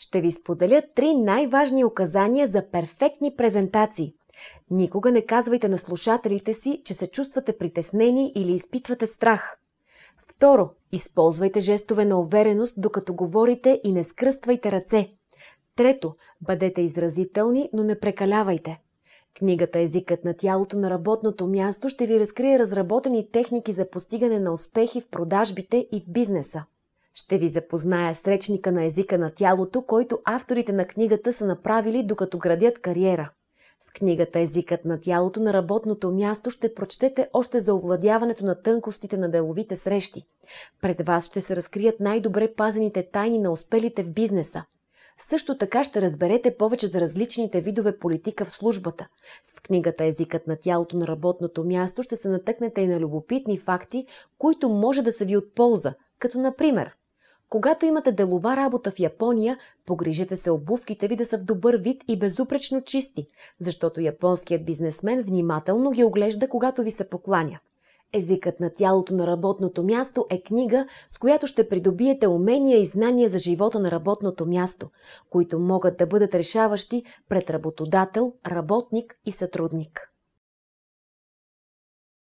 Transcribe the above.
Ще ви споделя три най-важни указания за перфектни презентации. Никога не казвайте на слушателите си, че се чувствате притеснени или изпитвате страх. Второ, използвайте жестове на увереност, докато говорите и не скръствайте ръце. Трето, бъдете изразителни, но не прекалявайте. Книгата Езикът на тялото на работното място ще ви разкрие разработени техники за постигане на успехи в продажбите и в бизнеса. Ще ви запозная с речника на езика на тялото, който авторите на книгата са направили докато градят кариера. В книгата Езикът на тялото на работното място ще прочетете още за овладяването на тънкостите на деловите срещи. Пред вас ще се разкрият най-добре пазените тайни на успелите в бизнеса. Също така ще разберете повече за различните видове политика в службата. В книгата Езикът на тялото на работното място ще се натъкнете и на любопитни факти, които може да са ви от полза, като например когато имате делова работа в Япония, погрижете се обувките ви да са в добър вид и безупречно чисти, защото японският бизнесмен внимателно ги оглежда, когато ви се покланя. Езикът на тялото на работното място е книга, с която ще придобиете умения и знания за живота на работното място, които могат да бъдат решаващи пред работодател, работник и сътрудник.